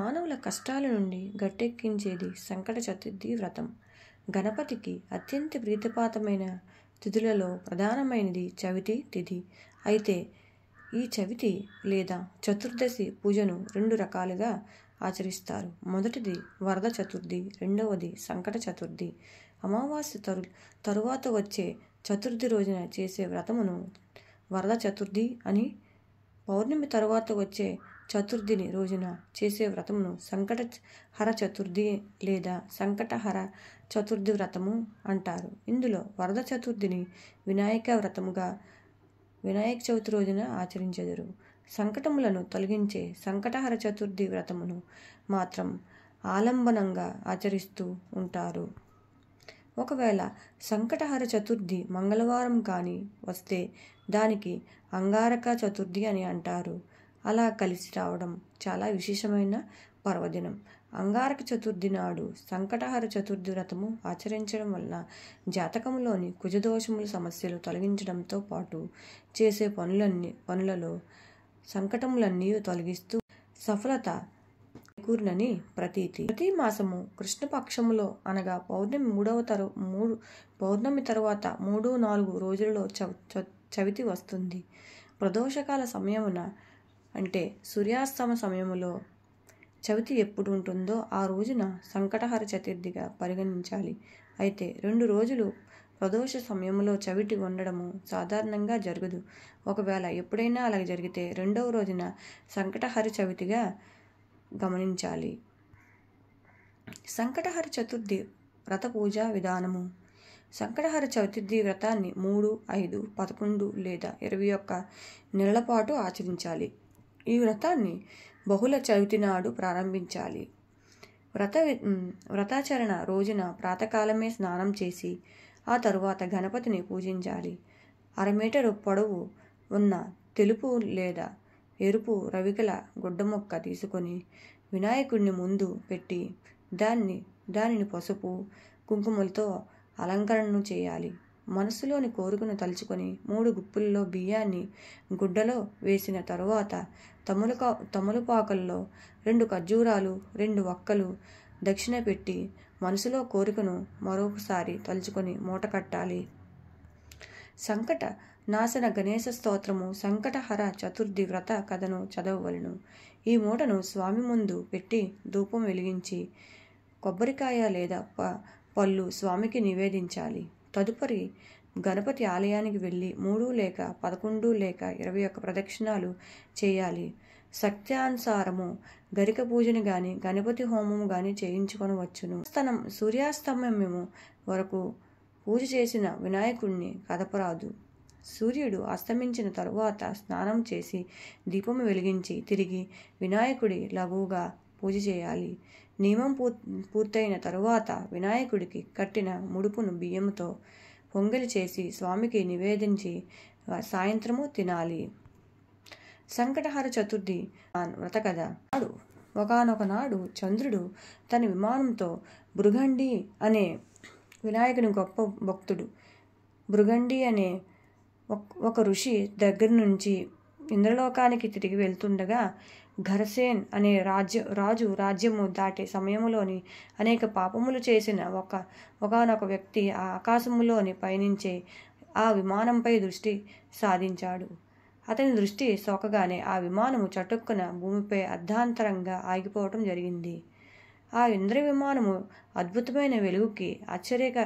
మానవుల కష్టాల నుండి గట్టెక్కించేది సంకట చతుర్థి వ్రతం గణపతికి అత్యంత ప్రీతిపాతమైన తిథులలో ప్రధానమైనది చవితి తిథి అయితే ఈ చవితి లేదా చతుర్దశి పూజను రెండు రకాలుగా ఆచరిస్తారు మొదటిది వరద చతుర్థి రెండవది సంకట చతుర్థి అమావాస్య తరు తరువాత వచ్చే చతుర్థి రోజున చేసే వ్రతమును వరద చతుర్థి అని పౌర్ణమి తరువాత వచ్చే చతుర్థిని రోజున చేసే వ్రతమును సంకట హర చతుర్థి లేదా సంకటహర చతుర్థి వ్రతము అంటారు ఇందులో వరద చతుర్థిని వినాయక వ్రతముగా వినాయక చవితి రోజున ఆచరించెదరు సంకటములను తొలగించే సంకటహర చతుర్థి వ్రతమును మాత్రం ఆలంబనంగా ఆచరిస్తూ ఉంటారు ఒకవేళ సంకటహర చతుర్థి మంగళవారం కానీ వస్తే దానికి అంగారక చతుర్థి అని అంటారు అలా కలిసి రావడం చాలా విశేషమైన పర్వదినం అంగారక చతుర్థి నాడు సంకటహర చతుర్థి వ్రతము ఆచరించడం వలన జాతకంలోని కుజదోషముల సమస్యలు తొలగించడంతో పాటు చేసే పనులన్నీ పనులలో సంకటములన్నీ తొలగిస్తూ సఫలత చేకూరినని ప్రతీతి ప్రతి మాసము కృష్ణపక్షములో అనగా పౌర్ణమి మూడవ తరు మూడు పౌర్ణమి తరువాత మూడు నాలుగు రోజులలో చవితి వస్తుంది ప్రదోషకాల సమయమున అంటే సూర్యాస్తమ సమయములో చవితి ఎప్పుడు ఉంటుందో ఆ రోజున సంకటహర చతుర్థిగా పరిగణించాలి అయితే రెండు రోజులు ప్రదోష సమయంలో చవిటి ఉండడము సాధారణంగా జరగదు ఒకవేళ ఎప్పుడైనా అలాగే జరిగితే రెండవ రోజున సంకటహరి చవితిగా గమనించాలి సంకటహర చతుర్థి వ్రత పూజా విధానము సంకటహర చతుర్థి వ్రతాన్ని మూడు ఐదు పదకొండు లేదా ఇరవై ఒక్క నెలల పాటు ఆచరించాలి ఈ వ్రతాన్ని బహుళ చవితి నాడు ప్రారంభించాలి వ్రత వ్రతాచరణ రోజున ప్రాతకాలమే స్నానం చేసి ఆ తరువాత గణపతిని పూజించాలి అరమీటరు పొడవు ఉన్న తెలుపు లేదా ఎరుపు రవికల గుడ్డ మొక్క తీసుకొని వినాయకుడిని ముందు పెట్టి దాన్ని దానిని పసుపు కుంకుమలతో అలంకరణను చేయాలి మనసులోని కోరికను తలుచుకొని మూడు గుప్పుల్లో బియ్యాన్ని గుడ్డలో వేసిన తరువాత తమలుకా తమలుపాకల్లో రెండు ఖర్జూరాలు రెండు వక్కలు దక్షిణ పెట్టి మనసులో కోరికను మరొకసారి తలుచుకొని మూట కట్టాలి సంకట నాశన గణేశ స్తోత్రము సంకటహర చతుర్థి వ్రత కథను చదవవలను ఈ మూటను స్వామి ముందు పెట్టి ధూపం వెలిగించి కొబ్బరికాయ లేదా ప పళ్ళు స్వామికి నివేదించాలి తదుపరి గణపతి ఆలయానికి వెళ్ళి మూడు లేక పదకొండు లేక ఇరవై ఒక్క ప్రదక్షిణాలు చేయాలి సత్యానుసారము గరిక పూజని గాని గణపతి హోమము గాని చేయించుకొనవచ్చును స్తనం సూర్యాస్తమయము వరకు పూజ చేసిన వినాయకుడిని కదపరాదు సూర్యుడు అస్తమించిన తరువాత స్నానం చేసి దీపం వెలిగించి తిరిగి వినాయకుడి లఘువుగా పూజ చేయాలి నియమం పూ పూర్తయిన తరువాత వినాయకుడికి కట్టిన ముడుపును బియ్యంతో పొంగలి చేసి స్వామికి నివేదించి సాయంత్రము తినాలి సంకటహార చతుర్థి వ్రతకథ నాడు ఒకనొక నాడు చంద్రుడు తన విమానంతో బృగండి అనే వినాయకుని గొప్ప భక్తుడు భృగండి అనే ఒక ఋషి దగ్గర నుంచి ఇంద్రలోకానికి తిరిగి వెళ్తుండగా ఘరసేన్ అనే రాజ్య రాజు రాజ్యము దాటే సమయంలోని అనేక పాపములు చేసిన ఒక ఒకనొక వ్యక్తి ఆ ఆకాశములోని పయనించే ఆ విమానంపై దృష్టి సాధించాడు అతని దృష్టి సోకగానే ఆ విమానము చటుక్కున భూమిపై అర్ధాంతరంగా ఆగిపోవటం జరిగింది ఆ ఇంద్ర విమానము అద్భుతమైన వెలుగుకి ఆశ్చర్యక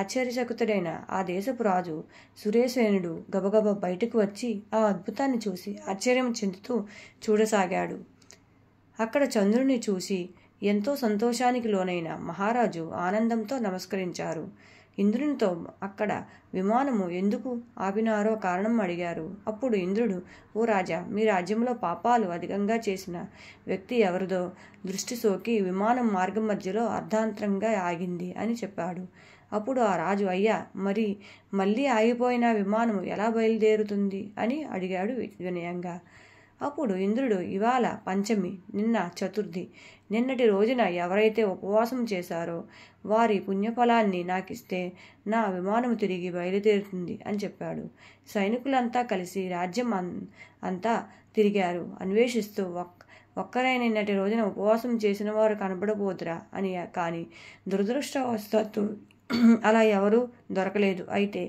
ఆశ్చర్యచకుతుడైన ఆ దేశపు రాజు సురేశేనుడు గబగబ బయటకు వచ్చి ఆ అద్భుతాన్ని చూసి ఆశ్చర్యం చెందుతూ చూడసాగాడు అక్కడ చంద్రుని చూసి ఎంతో సంతోషానికి లోనైన మహారాజు ఆనందంతో నమస్కరించారు ఇంద్రునితో అక్కడ విమానము ఎందుకు ఆపినారో కారణం అడిగారు అప్పుడు ఇంద్రుడు ఓ రాజా మీ రాజ్యంలో పాపాలు అధికంగా చేసిన వ్యక్తి ఎవరిదో దృష్టి సోకి విమానం మార్గం మధ్యలో అర్ధాంతరంగా ఆగింది అని చెప్పాడు అప్పుడు ఆ రాజు అయ్యా మరి మళ్ళీ ఆగిపోయిన విమానం ఎలా బయలుదేరుతుంది అని అడిగాడు వినయంగా అప్పుడు ఇంద్రుడు ఇవాళ పంచమి నిన్న చతుర్థి నిన్నటి రోజున ఎవరైతే ఉపవాసం చేశారో వారి పుణ్యఫలాన్ని నాకిస్తే నా విమానం తిరిగి బయలుదేరుతుంది అని చెప్పాడు సైనికులంతా కలిసి రాజ్యం అంతా తిరిగారు అన్వేషిస్తూ ఒక్ ఒక్కరైన నిన్నటి రోజున ఉపవాసం చేసిన వారు కనబడబోదురా అని కానీ దురదృష్టవశాత్తు అలా ఎవరూ దొరకలేదు అయితే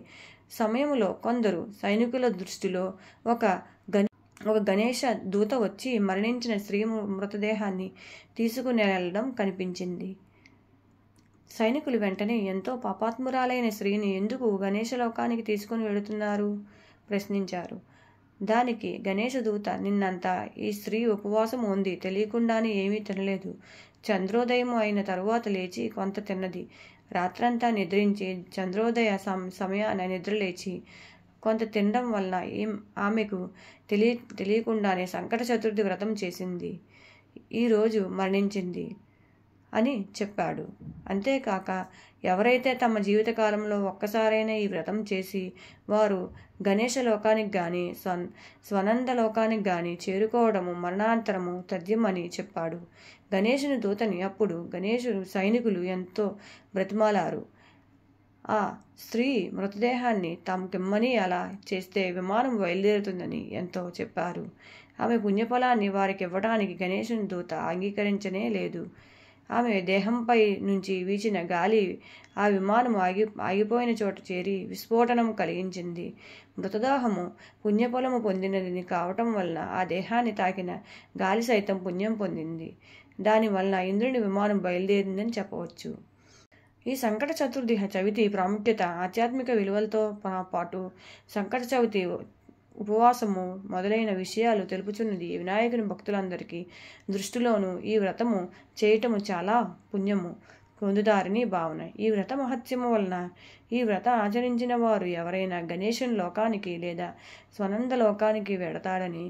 సమయంలో కొందరు సైనికుల దృష్టిలో ఒక ఒక గణేష దూత వచ్చి మరణించిన స్త్రీ మృతదేహాన్ని తీసుకుని వెళ్ళడం కనిపించింది సైనికులు వెంటనే ఎంతో పాపాత్మురాలైన స్త్రీని ఎందుకు గణేష లోకానికి తీసుకుని వెళుతున్నారు ప్రశ్నించారు దానికి గణేష దూత నిన్నంతా ఈ స్త్రీ ఉపవాసం ఉంది తెలియకుండానే ఏమీ తినలేదు చంద్రోదయం అయిన తరువాత లేచి కొంత తిన్నది రాత్రంతా నిద్రించి చంద్రోదయ సమయాన నిద్రలేచి కొంత తినడం వల్ల ఏం ఆమెకు తెలియ తెలియకుండానే సంకట చతుర్థి వ్రతం చేసింది ఈరోజు మరణించింది అని చెప్పాడు అంతేకాక ఎవరైతే తమ జీవితకాలంలో ఒక్కసారైనా ఈ వ్రతం చేసి వారు గణేష లోకానికి కానీ స్వన్ స్వనంద లోకానికి కానీ చేరుకోవడము మరణాంతరము తథ్యమని చెప్పాడు గణేషుని దూతని అప్పుడు గణేషుడు సైనికులు ఎంతో బ్రతిమాలారు ఆ స్త్రీ మృతదేహాన్ని తాము గిమ్మని అలా చేస్తే విమానం బయలుదేరుతుందని ఎంతో చెప్పారు ఆమె పుణ్యఫలాన్ని వారికి ఇవ్వడానికి గణేశుని దూత అంగీకరించనే లేదు ఆమె దేహంపై నుంచి వీచిన గాలి ఆ విమానం ఆగి ఆగిపోయిన చోట చేరి విస్ఫోటనం కలిగించింది మృతదేహము పుణ్యఫలము పొందినది కావటం వలన ఆ దేహాన్ని తాకిన గాలి సైతం పుణ్యం పొందింది దానివలన ఇంద్రుని విమానం బయలుదేరిందని చెప్పవచ్చు ఈ సంకట చతుర్థి చవితి ప్రాముఖ్యత ఆధ్యాత్మిక విలువలతో పాటు సంకట చవితి ఉపవాసము మొదలైన విషయాలు తెలుపుచున్నది వినాయకుని భక్తులందరికీ దృష్టిలోనూ ఈ వ్రతము చేయటము చాలా పుణ్యము పొందుతారని భావన ఈ వ్రత మహత్యము వలన ఈ వ్రత ఆచరించిన వారు ఎవరైనా గణేశుని లోకానికి లేదా స్వనంద లోకానికి వెడతారని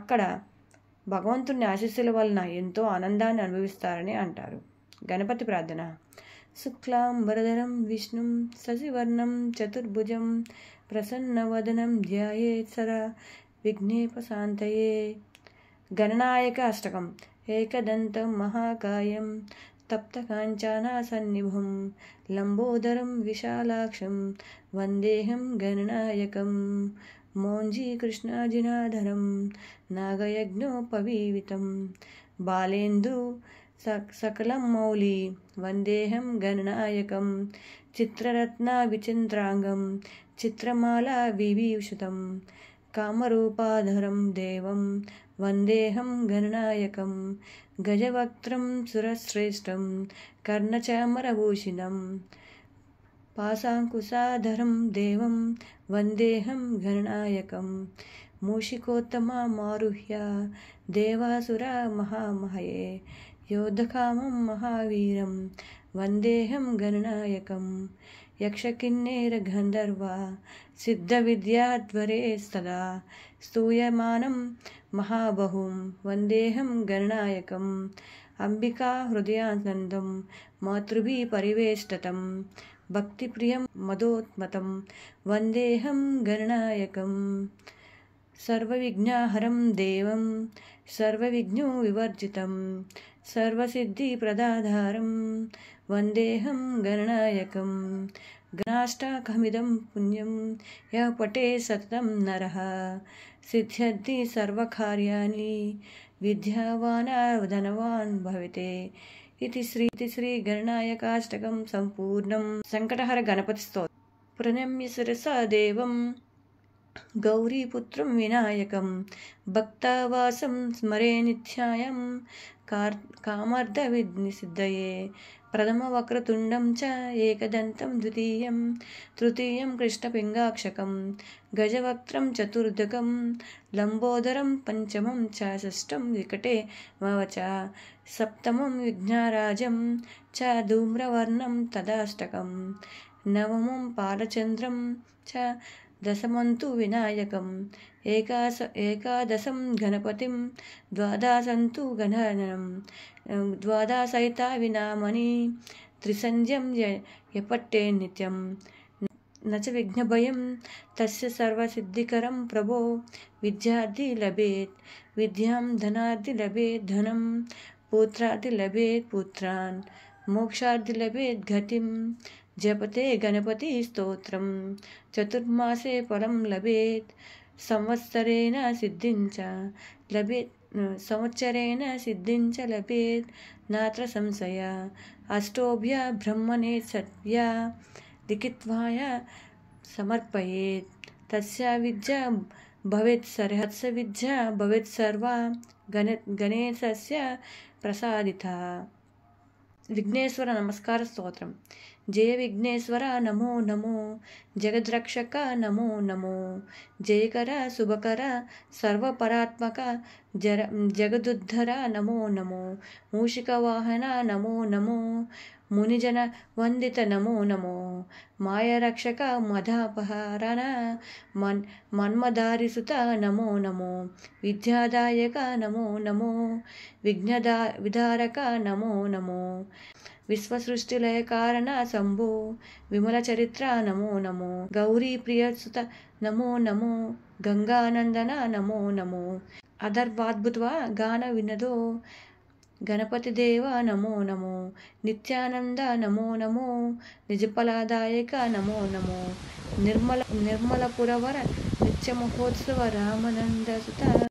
అక్కడ భగవంతుని ఆశీస్సుల వలన ఎంతో ఆనందాన్ని అనుభవిస్తారని అంటారు గణపతి ప్రార్థన शुक्लां वरधरं विष्णुं सशिवर्णं चतुर्भुजं प्रसन्नवदनं ध्यायेत् सदा विघ्नेपशान्तये अष्टकम् एकदन्तं महाकायं तप्तकाञ्चनासन्निभुं लम्बोदरं विशालाक्षं वन्देहं गणनायकं मौञ्जीकृष्णाजिनाधरं नागयज्ञोपवीवितं बालेन्दु सक सकलं मौली वन्देऽहं गणनायकं चित्ररत्नाविचिन्त्रागं चित्रमाला विभीषितं कामरूपाधरं देवं वन्देऽहं गणनायकं गजवक्त्रं सुरश्रेष्ठं कर्णचामरभूषिणम् पासाङ्कुशाधरं देवं वन्देऽहं घननायकं मूषिकोत्तमारुह्या देवासुरा महामहये योद्धकामं महावीरं वन्देऽहं गणनायकं यक्षकिन्नेरगन्धर्वा सिद्धविद्याध्वरे सदा स्तूयमानं महाबहुं वन्देऽहं गणनायकम् अम्बिका हृदयानन्दं मातृभिः परिवेष्टतं भक्तिप्रियं मदोत्मतं वन्देऽहं गणनायकम् सर्वविघ्नाहरं देवं सर्वविघ्नोविवर्जितं सर्वसिद्धिप्रदाधारं वन्देऽहं गणनायकं गणाष्टाकमिदं पुण्यं यः पटे सततं नरः सिद्ध्यद्धि सर्वकार्याणि विद्यावानावधनवान् भविते इति श्रीगणनायकाष्टकं सम्पूर्णं सङ्कटहरगणपतिस्तोत्र प्रणम्य स देवम् गौरीपुत्रं विनायकं भक्तावासं स्मरे निध्यायं कार् कामार्धविघ्निसिद्धये प्रथमवक्रतुण्डं च एकदन्तं द्वितीयं तृतीयं कृष्णपिङ्गाक्षकं गजवक्त्रं चतुर्दकं लम्बोदरं पञ्चमं च षष्ठं विकटे मव च सप्तमं विघ्नाराजं च धूम्रवर्णं तदाष्टकं नवमं पालचन्द्रं च दशमन्तु विनायकम् एकास एकादशं गणपतिं द्वादशं तु द्वादासहिता विना मणि त्रिसंज्ञं यपट्टे नित्यं न च विघ्नभयं तस्य सर्वसिद्धिकरं प्रभो विद्यादि लभेत् विद्यां धनादि लभेत् धनं पुत्रादि लभेत् पुत्रान् मोक्षार्थि लभेत् गतिं जपते गणपति गणपतिस्तोत्रं चतुर्मासे परं लभेत् संवत्सरेण सिद्धिञ्च लभेत् संवत्सरेण सिद्धिञ्च लभेत् नात्र संशय अष्टोभ्य ब्रह्मणे सत्या लिखित्वाय समर्पयेत् तस्या विद्या भवेत् सरहत्सविद्या भवेत् सर्वा गण गणेशस्य प्रसादिता విఘ్నేశ్వర నమస్కార స్తోత్రం జయ విఘ్నేశ్వర నమో నమో జగద్రక్షక నమో నమో జయకర శుభకర సర్వపరాత్మక జర జగదుద్ధర నమో నమో మూషిక వాహన నమో నమో మునిజన వందిత నమో నమో మాయరక్షక మదాపహారణ మన్ మన్మదారిసుత నమో నమో విద్యాదాయక నమో నమో విఘ్నదా విధారక నమో నమో విశ్వసృష్టిలయ కారణ శంభో విమల చరిత్ర నమో నమో గౌరీ ప్రియసుత నమో నమో గంగానందన నమో నమో అదర్వాద్భుత్వ గాన వినదో గణపతి దేవ నమో నమో నిత్యానంద నమో నమో నిజపలాదాయక నమో నమో నిర్మల నిర్మలపురవర నిత్యమహోత్సవ రామనంద సుత